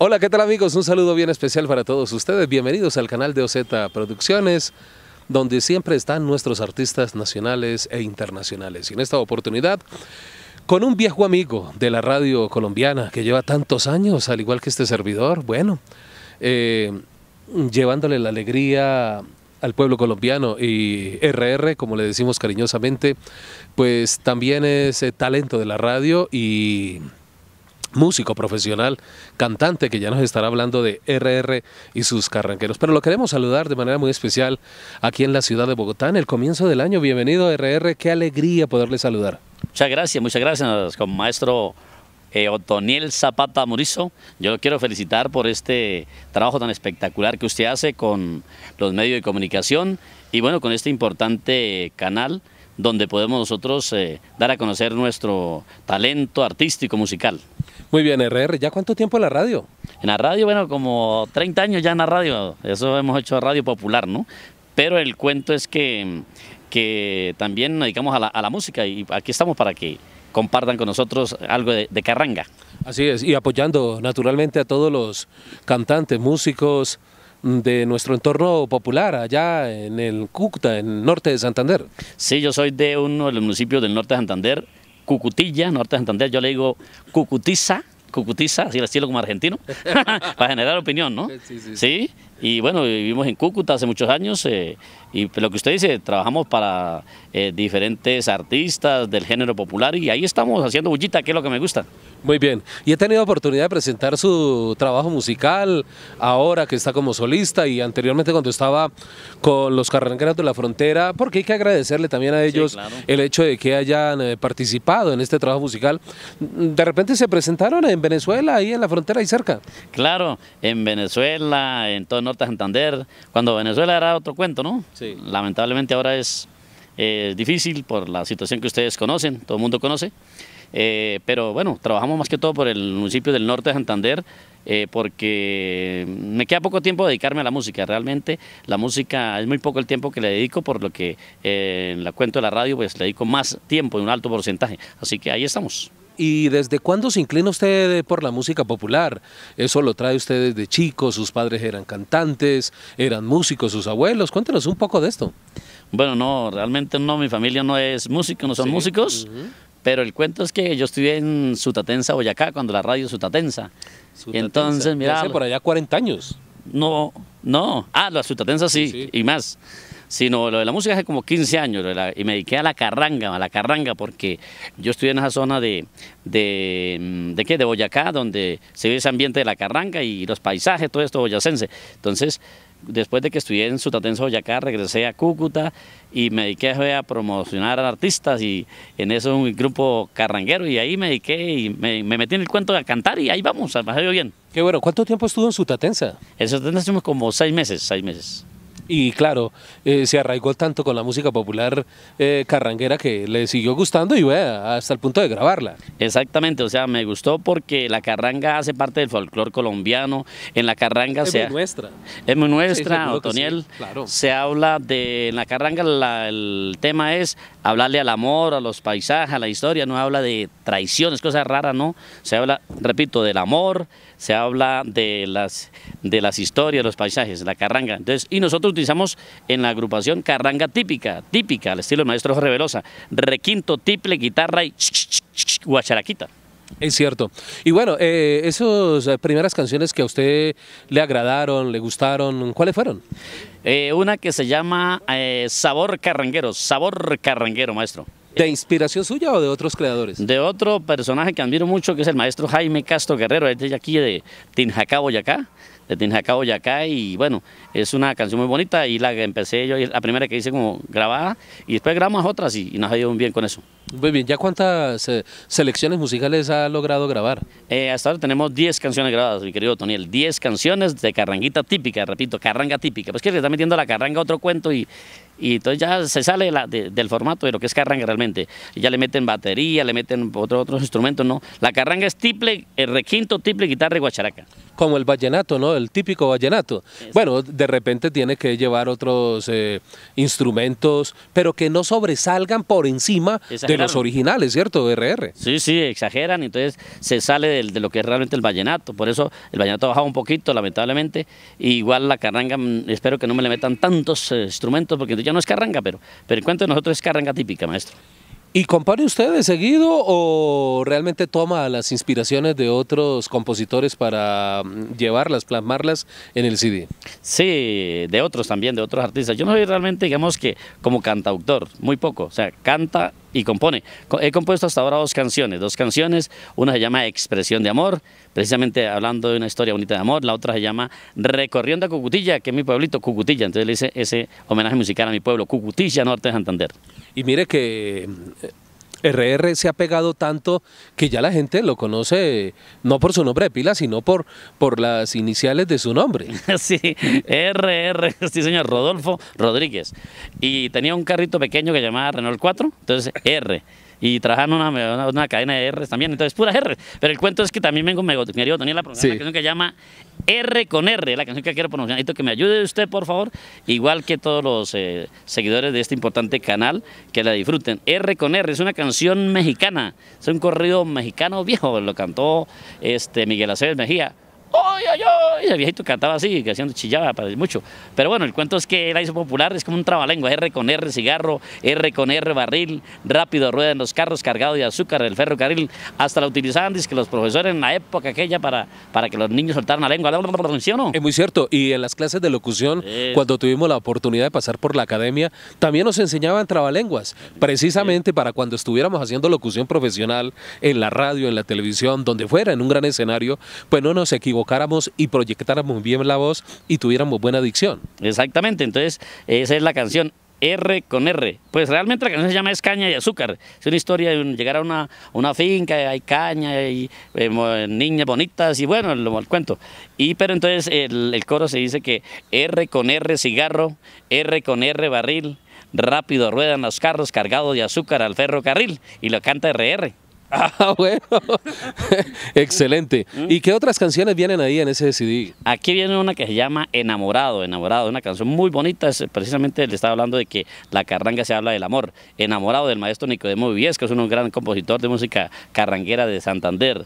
Hola, ¿qué tal amigos? Un saludo bien especial para todos ustedes. Bienvenidos al canal de OZ Producciones, donde siempre están nuestros artistas nacionales e internacionales. Y en esta oportunidad, con un viejo amigo de la radio colombiana que lleva tantos años, al igual que este servidor, bueno, eh, llevándole la alegría al pueblo colombiano y RR, como le decimos cariñosamente, pues también es eh, talento de la radio y músico profesional, cantante, que ya nos estará hablando de RR y sus carranqueros. Pero lo queremos saludar de manera muy especial aquí en la ciudad de Bogotá, en el comienzo del año. Bienvenido RR, qué alegría poderle saludar. Muchas gracias, muchas gracias con maestro eh, Otoniel Zapata Murizo. Yo lo quiero felicitar por este trabajo tan espectacular que usted hace con los medios de comunicación y bueno, con este importante canal donde podemos nosotros eh, dar a conocer nuestro talento artístico musical. Muy bien, RR, ¿ya cuánto tiempo en la radio? En la radio, bueno, como 30 años ya en la radio, eso hemos hecho radio popular, ¿no? Pero el cuento es que, que también nos dedicamos a la, música y aquí estamos para que compartan con nosotros algo de, carranga. Así es, y apoyando naturalmente a todos los cantantes, músicos de nuestro entorno popular allá en el Cúcuta, en el norte de Santander. Sí, yo soy de uno de los municipios del norte de Santander, Cucutilla, norte de Santander, yo le digo Cucutiza, Cucutiza, así el estilo como argentino, para generar opinión, ¿no? Sí, sí, sí. y bueno, vivimos en Cúcuta hace muchos años, eh, y pues, lo que usted dice, trabajamos para eh, diferentes artistas del género popular y ahí estamos haciendo bullita, que es lo que me gusta. Muy bien, y he tenido oportunidad de presentar su trabajo musical, ahora que está como solista y anteriormente cuando estaba con los Carranqueros de la Frontera, porque hay que agradecerle también a ellos el hecho de que hayan eh, participado en este trabajo musical. De repente se presentaron en Venezuela, ahí en la frontera, ahí cerca. Claro, en Venezuela, en todo el norte de Santander, cuando Venezuela era otro cuento, ¿no? Sí. Lamentablemente ahora es eh, difícil por la situación que ustedes conocen, todo el mundo conoce. Eh, pero bueno, trabajamos más que todo por el municipio del norte de Santander, eh, porque me queda poco tiempo dedicarme a la música. Realmente la música es muy poco el tiempo que le dedico, por lo que en la cuenta de la radio pues le dedico más tiempo, y un alto porcentaje. Así que ahí estamos. ¿Y desde cuándo se inclina usted por la música popular? ¿Eso lo trae usted desde chico? ¿Sus padres eran cantantes? ¿Eran músicos sus abuelos? Cuéntenos un poco de esto. Bueno, no, realmente no, mi familia no es músico, no son músicos. Pero el cuento es que yo estuve en Sutatensa, Boyacá, cuando la radio Sutatensa. Entonces, mira. Hace por allá 40 años. No, no. Ah, la Sutatensa sí. y más sino lo de la música hace como 15 años y me dediqué a la carranga, a la carranga, porque yo estuve en esa zona de, de, mm, de, ¿qué? de Boyacá, donde se ve ese ambiente de la carranga y los paisajes, todo esto boyacense. Entonces, después de que estudié en Sutatenso Boyacá, regresé a Cúcuta y me dediqué a promocionar a artistas y en eso un grupo carranguero y ahí me dediqué y me, metí en el cuento a cantar y ahí vamos, a bien. Qué bueno, ¿cuánto tiempo estuvo en Sutatensa? En Sutatensa estuvimos como seis meses, seis meses y claro, eh, se arraigó tanto con la música popular eh, carranguera que le siguió gustando y vea hasta el punto de grabarla. Exactamente, o sea, me gustó porque la carranga hace parte del folclore colombiano, en la carranga se... Es nuestra. Es muy nuestra, sí, claro. Se habla de, en la carranga el tema es hablarle al amor, a los paisajes, a la historia, no habla de traiciones, cosas raras, ¿no? Se habla, repito, del amor, se habla de las, de las historias, los paisajes, la carranga. Entonces, y nosotros utilizamos en la agrupación carranga típica, típica, al estilo del maestro Jorge Velosa, requinto, triple, guitarra y guacharaquita. Es cierto. Y bueno, eh, esas eh, primeras canciones que a usted le agradaron, le gustaron, ¿cuáles fueron? Eh, una que se llama Sabor Carranguero, Sabor Carranguero, maestro. ¿De inspiración suya o de otros creadores? De otro personaje que admiro mucho, que es el maestro Jaime Castro Guerrero, es de aquí de Tinjacá, Boyacá de ya acá y bueno, es una canción muy bonita y la empecé yo, la primera que hice como grabada y después grabamos otras y, nos ha ido bien con eso. Muy bien, ¿ya cuántas eh, selecciones musicales ha logrado grabar? Eh, hasta ahora tenemos 10 canciones grabadas, mi querido Toniel, 10 canciones de carranguita típica, repito, carranga típica, pues que le está metiendo la carranga a otro cuento y, y entonces ya se sale del formato de lo que es carranga realmente. Ya le meten batería, le meten otros otro instrumentos, ¿no? La carranga es triple, el requinto, triple, guitarra y guacharaca como el vallenato, ¿no? El típico vallenato. Bueno, de repente tiene que llevar otros eh, instrumentos, pero que no sobresalgan por encima de los originales, ¿cierto? RR. Sí, sí, exageran, entonces se sale de, lo que es realmente el vallenato. Por eso el vallenato ha bajado un poquito, lamentablemente. igual la carranga, mm, espero que no me le metan tantos eh, instrumentos, porque ya no es carranga, pero, pero en cuanto a nosotros es carranga típica, maestro. ¿Y compone usted de seguido o realmente toma las inspiraciones de otros compositores para mm, llevarlas, plasmarlas en el CD? Sí, de otros también, de otros artistas. Yo no soy realmente, digamos que como cantautor, muy poco. O sea, canta y compone. He compuesto hasta ahora dos canciones, dos canciones, una se llama Expresión de Amor, precisamente hablando de una historia bonita de amor, la otra se llama Recorriendo a Cucutilla, que es mi pueblito, Cucutilla, entonces le hice ese homenaje musical a mi pueblo, Cucutilla, Norte de Santander. Y mire que RR se ha pegado tanto que ya la gente lo conoce no por su nombre de pila, sino por, por las iniciales de su nombre. Sí, RR, sí señor, Rodolfo Rodríguez. Y tenía un carrito pequeño que llamaba Renault 4, entonces R. Y trabajaba en una, cadena de R también, entonces pura R. Pero el cuento es que también vengo, me, me, tenía la que se llama R con R, la canción que quiero pronunciar. Necesito que me ayude usted, por favor, igual que todos los eh, seguidores de este importante canal, que la disfruten. R con R es una canción mexicana, es un corrido mexicano viejo, lo cantó este Miguel Aceves Mejía. ¡Ay, ay, El viejito cantaba así, haciendo chillaba para mucho. Pero bueno, el cuento es que la hizo popular, es como un trabalengua, R con R cigarro, R con R barril, rápido rueda en los carros cargado de azúcar, del ferrocarril, hasta la utilizaban, dice que los profesores en la época aquella para, para que los niños soltaran la lengua, ¿sí o no? Es muy cierto, y en las clases de locución, cuando tuvimos la oportunidad de pasar por la academia, también nos enseñaban trabalenguas, precisamente para cuando estuviéramos haciendo locución profesional en la radio, en la televisión, donde fuera, en un gran escenario, pues no nos equivocamos y proyectáramos bien la voz y tuviéramos buena dicción. Exactamente, entonces esa es la canción. R con R. Pues realmente la canción se llama Es Caña y Azúcar. Es una historia de llegar a una, una finca, hay caña, y eh, niñas bonitas y bueno, lo, el cuento. Y pero entonces el, el coro se dice que R con R cigarro, R con R barril, rápido ruedan los carros cargados de azúcar al ferrocarril y lo canta RR. Ah, bueno. Excelente. ¿Y qué otras canciones vienen ahí en ese CD? Aquí viene una que se llama Enamorado, Enamorado, una canción muy bonita. precisamente le estaba hablando de que la carranga se habla del amor. Enamorado del maestro Nicodemo Vivies, que es un gran compositor de música carranguera de Santander.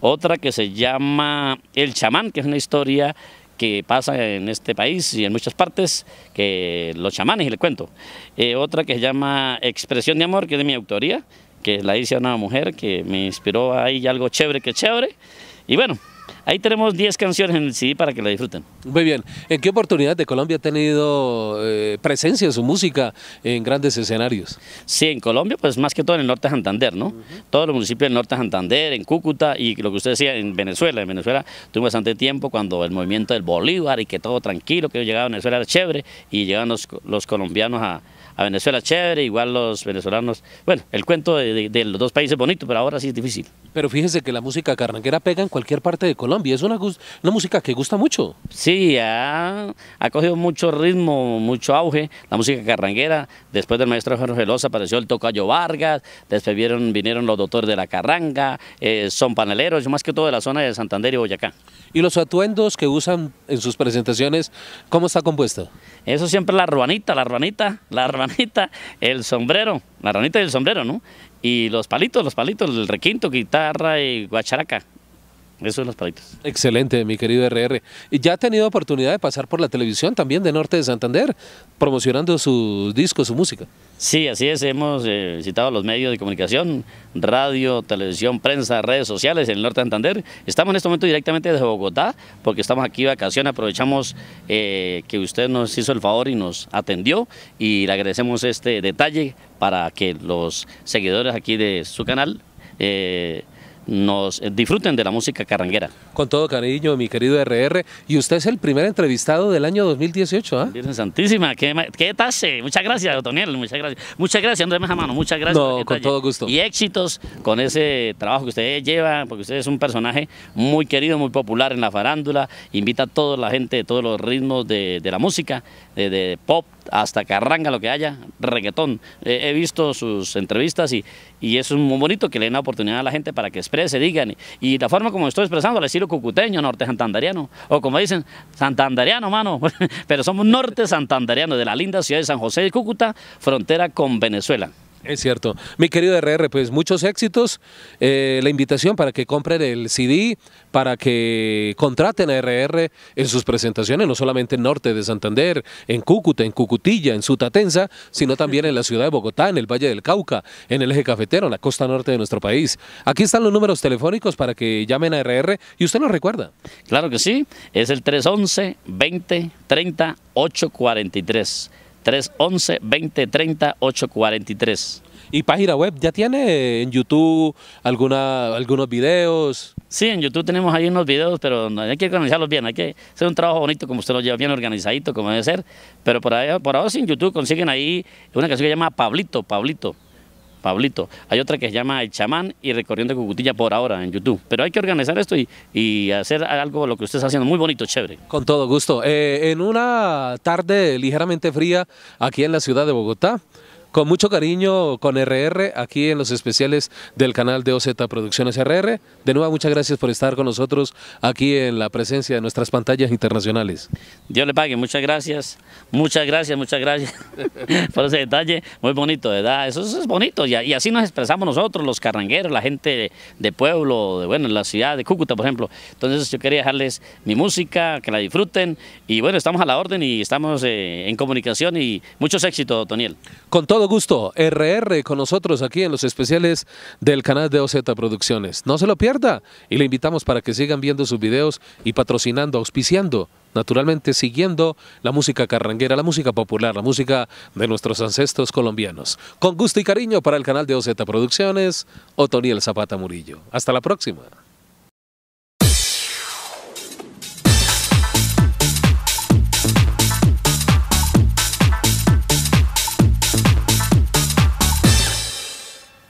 Otra que se llama El chamán, que es una historia que pasa en este país y en muchas partes, que los chamanes, y le cuento. Eh, otra que se llama Expresión de Amor, que es de mi autoría, que la hice a una mujer que me inspiró ahí algo chévere que chévere. Y bueno, ahí tenemos 10 canciones en el CD para que la disfruten. Muy bien. ¿En qué oportunidad de Colombia ha tenido presencia eh, presencia su música en grandes escenarios? Sí, en Colombia, pues más que todo en el norte de Santander, ¿no? Todos los municipios del norte de Santander, en Cúcuta y lo que usted decía, en Venezuela. En Venezuela tuve bastante tiempo cuando el movimiento del Bolívar y que todo tranquilo, que yo llegaba a Venezuela era chévere y llegaban los colombianos a a Venezuela chévere, igual los venezolanos. Bueno, el cuento de, los dos países bonito, pero ahora sí es difícil. Pero fíjese que la música carranguera pega en cualquier parte de Colombia, es una, música que gusta mucho. Sí, ha, cogido mucho ritmo, mucho auge, la música carranguera. Después del maestro Jorge Loza apareció el Tocayo Vargas, después vinieron los doctores de la carranga, eh, son paneleros, más que todo de la zona de Santander y Boyacá. ¿Y los atuendos que usan en sus presentaciones, cómo está compuesto? Eso siempre la ruanita, la ruanita, la ruanita ranita, el sombrero, la ranita y el sombrero, ¿no? Y los palitos, los palitos, el requinto, guitarra y guacharaca. Eso es los palitos. Excelente, mi querido RR. Y ya ha tenido oportunidad de pasar por la televisión también de Norte de Santander, promocionando su disco su música. Sí, así es. Hemos citado eh, visitado los medios de comunicación, radio, televisión, prensa, redes sociales en el Norte de Santander. Estamos en este momento directamente desde Bogotá, porque estamos aquí de vacaciones. Aprovechamos eh, que usted nos hizo el favor y nos atendió. Y le agradecemos este detalle para que los seguidores aquí de su canal eh, nos eh, disfruten de la música carranguera. Con todo cariño, mi querido RR, y usted es el primer entrevistado del año 2018, ¿ah? Santísima, qué, qué Muchas gracias, Otoniel, muchas gracias. Muchas gracias, Andrés Mejamano, muchas gracias. con todo gusto. Y éxitos con ese trabajo que usted lleva, porque usted es un personaje muy querido, muy popular en la farándula, invita a toda la gente de todos los ritmos de, la música, de pop, hasta que arranca lo que haya, reggaetón. he visto sus entrevistas y, y es muy bonito que le den la oportunidad a la gente para que exprese, digan. Y, la forma como estoy expresando, le estilo cucuteño, norte santandariano, o como dicen, santandariano, mano, pero somos norte santandariano de la linda ciudad de San José de Cúcuta, frontera con Venezuela. Es cierto. Mi querido RR, pues muchos éxitos. Eh, la invitación para que compren el CD, para que contraten a RR en sus presentaciones, no solamente en Norte de Santander, en Cúcuta, en Cucutilla, en Sutatensa, sino también en la ciudad de Bogotá, en el Valle del Cauca, en el eje cafetero, en la costa norte de nuestro país. Aquí están los números telefónicos para que llamen a RR y usted nos recuerda. Claro que sí, es el 311 20 30 843. 311-2030-843. ¿Y página web? ¿Ya tiene en YouTube alguna, algunos videos? Sí, en YouTube tenemos ahí unos videos, pero hay que organizarlos bien, hay que hacer un trabajo bonito como usted lo lleva, bien organizadito como debe ser, pero por ahí por ahora sí YouTube consiguen ahí una canción que se llama Pablito, Pablito, Pablito. Hay otra que se llama El Chamán y Recorriendo Cucutilla por ahora en YouTube. Pero hay que organizar esto y, hacer algo lo que usted está haciendo, muy bonito, chévere. Con todo gusto. Eh, en una tarde ligeramente fría aquí en la ciudad de Bogotá, con mucho cariño con RR aquí en los especiales del canal de OZ Producciones RR. De nuevo, muchas gracias por estar con nosotros aquí en la presencia de nuestras pantallas internacionales. Dios le pague, muchas gracias, muchas gracias, muchas gracias por ese detalle. Muy bonito, ¿verdad? Eso, es bonito y, así nos expresamos nosotros, los carrangueros, la gente de, pueblo, de bueno, la ciudad de Cúcuta, por ejemplo. Entonces yo quería dejarles mi música, que la disfruten y bueno, estamos a la orden y estamos eh, en comunicación y muchos éxitos, Toniel. Con todo gusto, RR con nosotros aquí en los especiales del canal de OZ Producciones. No se lo pierda y le invitamos para que sigan viendo sus videos y patrocinando, auspiciando naturalmente siguiendo la música carranguera, la música popular, la música de nuestros ancestros colombianos. Con gusto y cariño para el canal de OZ Producciones, Otoniel Zapata Murillo. Hasta la próxima.